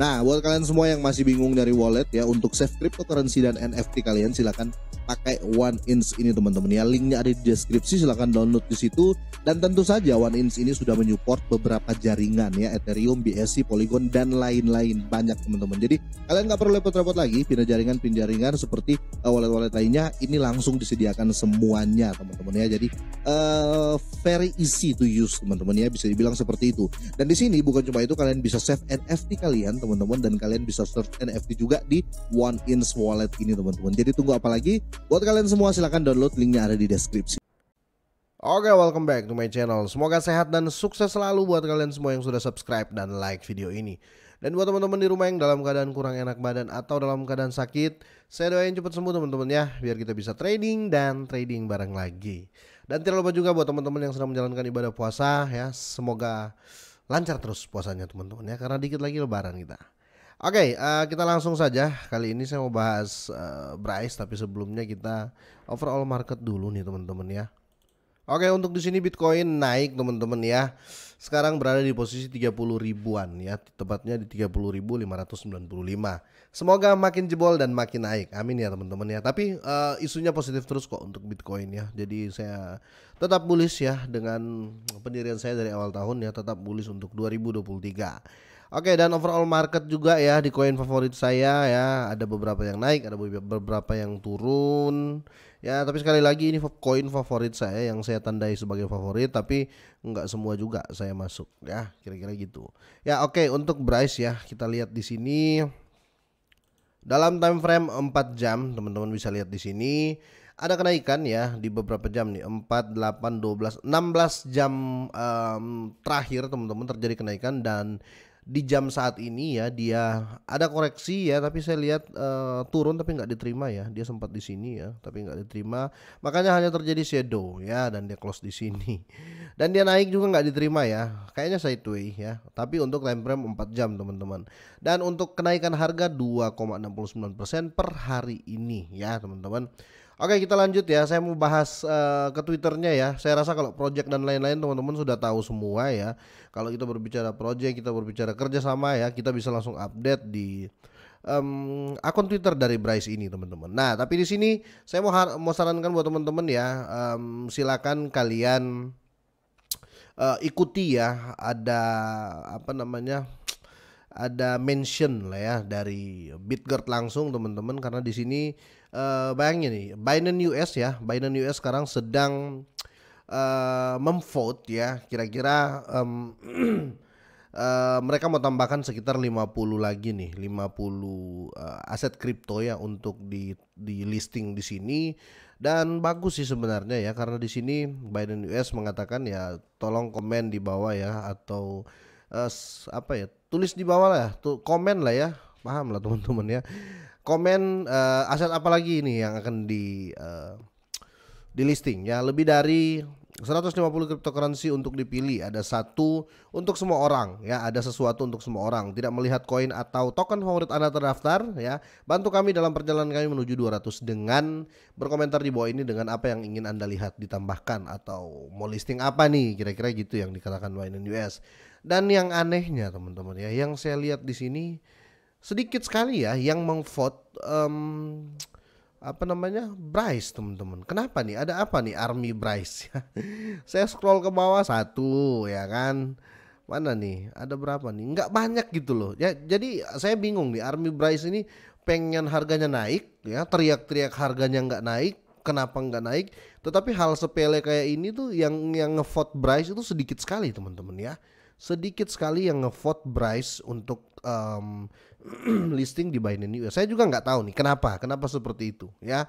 Nah, buat kalian semua yang masih bingung dari wallet ya untuk save cryptocurrency dan NFT kalian silakan pakai One Inch ini teman-teman ya. Linknya ada di deskripsi, silahkan download di situ. Dan tentu saja One Inch ini sudah menyupport beberapa jaringan ya, Ethereum, BSC, Polygon, dan lain-lain banyak teman-teman. Jadi kalian nggak perlu repot-repot lagi pindah jaringan, pindah jaringan seperti eh, wallet-wallet lainnya. Ini langsung disediakan semuanya teman-teman ya. Jadi uh, very easy to use teman-teman ya, bisa dibilang seperti itu. Dan di sini bukan cuma itu, kalian bisa save NFT kalian teman-teman dan kalian bisa search NFT juga di One Inch Wallet ini teman-teman. Jadi tunggu apa lagi? Buat kalian semua silahkan download linknya ada di deskripsi. Oke, welcome back to my channel. Semoga sehat dan sukses selalu buat kalian semua yang sudah subscribe dan like video ini. Dan buat teman-teman di rumah yang dalam keadaan kurang enak badan atau dalam keadaan sakit, saya doain cepat sembuh teman-teman ya, biar kita bisa trading dan trading bareng lagi. Dan tidak lupa juga buat teman-teman yang sedang menjalankan ibadah puasa ya, semoga lancar terus puasanya teman-teman ya, karena dikit lagi lebaran kita. Oke, okay, uh, eh, kita langsung saja. Kali ini saya mau bahas uh, Bryce, tapi sebelumnya kita overall market dulu nih teman-teman ya. Oke, okay, untuk di sini Bitcoin naik teman-teman ya. Sekarang berada di posisi 30 ribuan ya, tepatnya di 30.595. Semoga makin jebol dan makin naik. Amin ya teman-teman ya. Tapi uh, isunya positif terus kok untuk Bitcoin ya. Jadi saya tetap bullish ya dengan pendirian saya dari awal tahun ya, tetap bullish untuk 2023. Oke dan overall market juga ya di koin favorit saya ya ada beberapa yang naik ada beberapa yang turun ya tapi sekali lagi ini koin favorit saya yang saya tandai sebagai favorit tapi nggak semua juga saya masuk ya kira-kira gitu ya oke untuk Bryce ya kita lihat di sini dalam time frame 4 jam teman-teman bisa lihat di sini ada kenaikan ya di beberapa jam nih 4 8 12 16 jam um, terakhir teman-teman terjadi kenaikan dan di jam saat ini ya dia ada koreksi ya tapi saya lihat uh, turun tapi nggak diterima ya dia sempat di sini ya tapi nggak diterima makanya hanya terjadi shadow ya dan dia close di sini dan dia naik juga nggak diterima ya kayaknya sideway ya tapi untuk time frame 4 jam teman-teman dan untuk kenaikan harga 2,69% per hari ini ya teman-teman Oke kita lanjut ya, saya mau bahas uh, ke Twitternya ya. Saya rasa kalau project dan lain-lain teman-teman sudah tahu semua ya. Kalau kita berbicara project, kita berbicara kerjasama ya, kita bisa langsung update di um, akun Twitter dari Bryce ini teman-teman. Nah tapi di sini saya mau mau sarankan buat teman-teman ya, um, silakan kalian uh, ikuti ya ada apa namanya ada mention lah ya dari Bitgert langsung teman-teman karena di sini uh, bayangin nih Binance US ya Binance US sekarang sedang uh, memvote ya kira-kira um, uh, mereka mau tambahkan sekitar 50 lagi nih 50 uh, aset kripto ya untuk di di listing di sini dan bagus sih sebenarnya ya karena di sini Biden US mengatakan ya tolong komen di bawah ya atau uh, apa ya tulis di bawah lah tuh komen lah ya paham lah teman-teman ya komen uh, aset apa lagi ini yang akan di uh, di listing ya lebih dari 150 cryptocurrency untuk dipilih, ada satu untuk semua orang ya, ada sesuatu untuk semua orang. Tidak melihat koin atau token favorit Anda terdaftar ya. Bantu kami dalam perjalanan kami menuju 200 dengan berkomentar di bawah ini dengan apa yang ingin Anda lihat ditambahkan atau mau listing apa nih kira-kira gitu yang dikatakan Binance US. Dan yang anehnya teman-teman ya, yang saya lihat di sini sedikit sekali ya yang mengvote um, apa namanya Bryce teman-teman. Kenapa nih? Ada apa nih Army Bryce? Saya scroll ke bawah satu ya kan. Mana nih? Ada berapa nih? Nggak banyak gitu loh. Ya jadi saya bingung nih Army Bryce ini pengen harganya naik ya teriak-teriak harganya nggak naik kenapa nggak naik tetapi hal sepele kayak ini tuh yang yang ngevote Bryce itu sedikit sekali teman-teman ya sedikit sekali yang ngevote Bryce untuk um, listing di Binance US. Saya juga nggak tahu nih kenapa, kenapa seperti itu ya.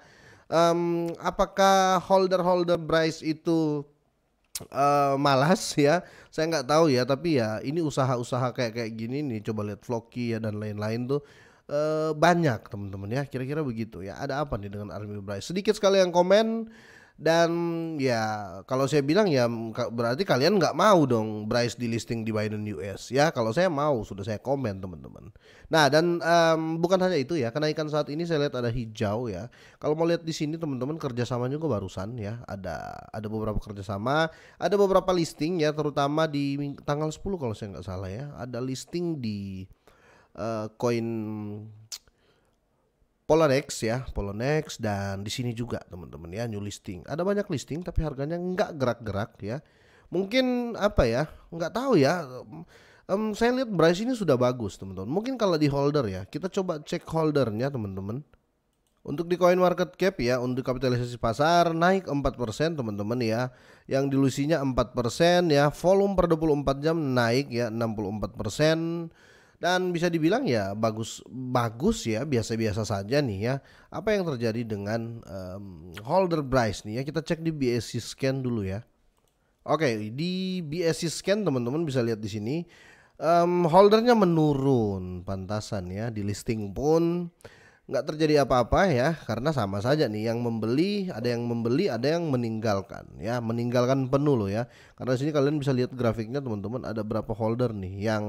Um, apakah holder-holder Bryce itu uh, malas ya saya nggak tahu ya tapi ya ini usaha-usaha kayak kayak gini nih coba lihat Floki ya dan lain-lain tuh uh, banyak teman-teman ya kira-kira begitu ya ada apa nih dengan Army Bryce sedikit sekali yang komen dan ya kalau saya bilang ya berarti kalian nggak mau dong Bryce di listing di Biden US ya. Kalau saya mau sudah saya komen teman-teman. Nah dan um, bukan hanya itu ya kenaikan saat ini saya lihat ada hijau ya. Kalau mau lihat di sini teman-teman kerjasamanya juga barusan ya ada ada beberapa kerjasama, ada beberapa listing ya terutama di tanggal 10 kalau saya nggak salah ya ada listing di uh, eh, coin Polonex ya, Polonex dan di sini juga teman-teman ya new listing. Ada banyak listing tapi harganya nggak gerak-gerak ya. Mungkin apa ya? nggak tahu ya. Um, saya lihat price ini sudah bagus teman-teman. Mungkin kalau di holder ya, kita coba cek holdernya teman-teman. Untuk di coin market cap ya, untuk kapitalisasi pasar naik 4% teman-teman ya. Yang dilusinya 4% ya, volume per 24 jam naik ya 64%. Dan bisa dibilang ya bagus bagus ya biasa-biasa saja nih ya. Apa yang terjadi dengan um, holder price nih ya? Kita cek di BSC scan dulu ya. Oke, di BSC scan teman-teman bisa lihat di sini um, holdernya menurun pantasan ya di listing pun nggak terjadi apa-apa ya karena sama saja nih yang membeli ada yang membeli ada yang meninggalkan ya meninggalkan penuh loh ya karena sini kalian bisa lihat grafiknya teman-teman ada berapa holder nih yang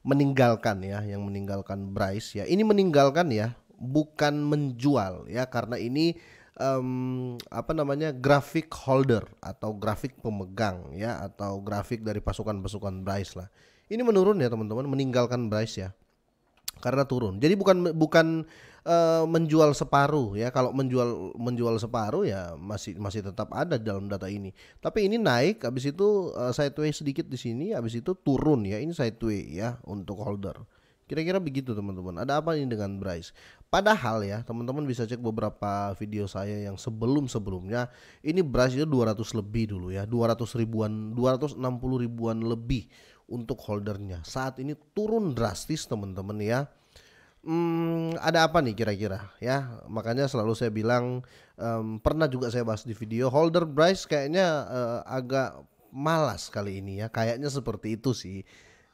meninggalkan ya yang meninggalkan Bryce ya ini meninggalkan ya bukan menjual ya karena ini um, apa namanya grafik holder atau grafik pemegang ya atau grafik dari pasukan-pasukan Bryce lah ini menurun ya teman-teman meninggalkan Bryce ya karena turun. Jadi bukan bukan uh, menjual separuh ya. Kalau menjual menjual separuh ya masih masih tetap ada dalam data ini. Tapi ini naik habis itu uh, sideways sedikit di sini habis itu turun ya. Ini sideways ya untuk holder. Kira-kira begitu teman-teman. Ada apa ini dengan Bryce? Padahal ya teman-teman bisa cek beberapa video saya yang sebelum-sebelumnya ini Bryce itu 200 lebih dulu ya. 200 ribuan, 260 ribuan lebih untuk holdernya. Saat ini turun drastis teman-teman ya. Hmm, ada apa nih kira-kira ya? Makanya selalu saya bilang um, pernah juga saya bahas di video holder price kayaknya uh, agak malas kali ini ya. Kayaknya seperti itu sih.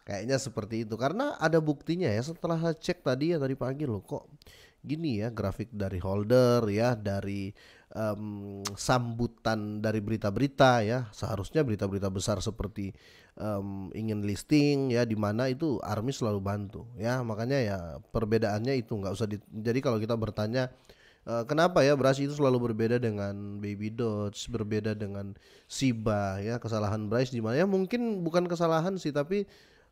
Kayaknya seperti itu karena ada buktinya ya setelah saya cek tadi ya tadi pagi loh kok gini ya grafik dari holder ya dari um, sambutan dari berita-berita ya seharusnya berita-berita besar seperti um, ingin listing ya di mana itu army selalu bantu ya makanya ya perbedaannya itu nggak usah di, jadi kalau kita bertanya eh, Kenapa ya Bryce itu selalu berbeda dengan Baby Dodge, berbeda dengan Siba ya kesalahan brace di mana ya mungkin bukan kesalahan sih tapi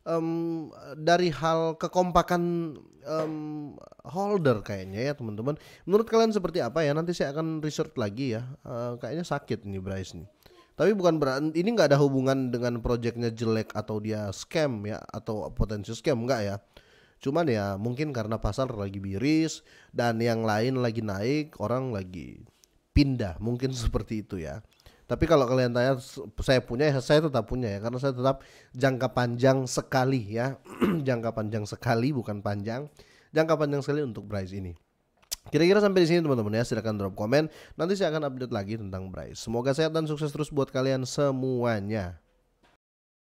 um, dari hal kekompakan um, holder kayaknya ya teman-teman. Menurut kalian seperti apa ya? Nanti saya akan research lagi ya. Uh, kayaknya sakit nih Bryce nih. Tapi bukan berarti ini nggak ada hubungan dengan proyeknya jelek atau dia scam ya atau potensi scam nggak ya. Cuman ya mungkin karena pasar lagi biris dan yang lain lagi naik, orang lagi pindah, mungkin seperti itu ya. Tapi kalau kalian tanya saya punya ya saya tetap punya ya karena saya tetap jangka panjang sekali ya. jangka panjang sekali bukan panjang. Jangka panjang sekali untuk Bryce ini. Kira-kira sampai di sini teman-teman ya. Silahkan drop komen. Nanti saya akan update lagi tentang Bryce. Semoga sehat dan sukses terus buat kalian semuanya.